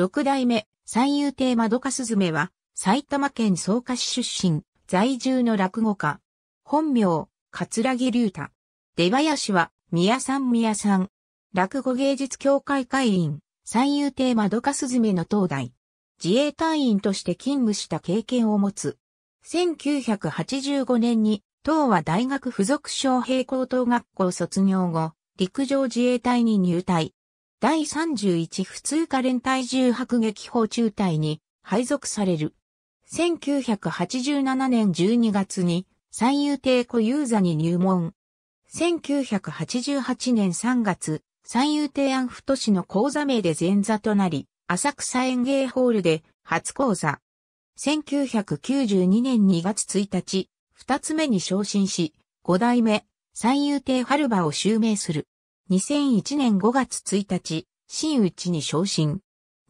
六代目、三遊亭まどかすずめは、埼玉県草加市出身、在住の落語家。本名、桂木隆太。出林は、宮さん宮さん。落語芸術協会会員、三遊亭まどかすずめの東大。自衛隊員として勤務した経験を持つ。1985年に、東は大学附属小平高等学校卒業後、陸上自衛隊に入隊。第31普通科連隊重迫撃砲中隊に配属される。1987年12月に三遊亭小遊座に入門。1988年3月、三遊亭安都市の講座名で前座となり、浅草園芸ホールで初講座。1992年2月1日、二つ目に昇進し、五代目、三遊亭春馬を襲名する。2001年5月1日、新内に昇進。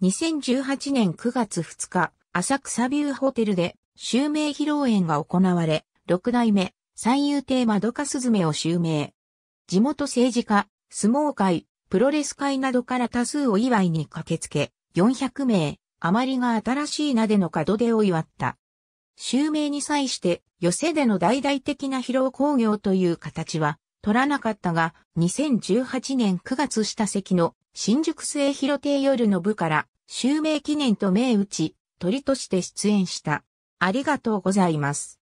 2018年9月2日、浅草ビューホテルで、襲名披露宴が行われ、六代目、三遊亭まどかすずめを襲名。地元政治家、相撲界、プロレス界などから多数お祝いに駆けつけ、400名、余りが新しい名での門出を祝った。襲名に際して、寄席での大々的な披露興行という形は、取らなかったが、2018年9月下席の新宿末広亭夜の部から襲名記念と銘打ち、鳥として出演した。ありがとうございます。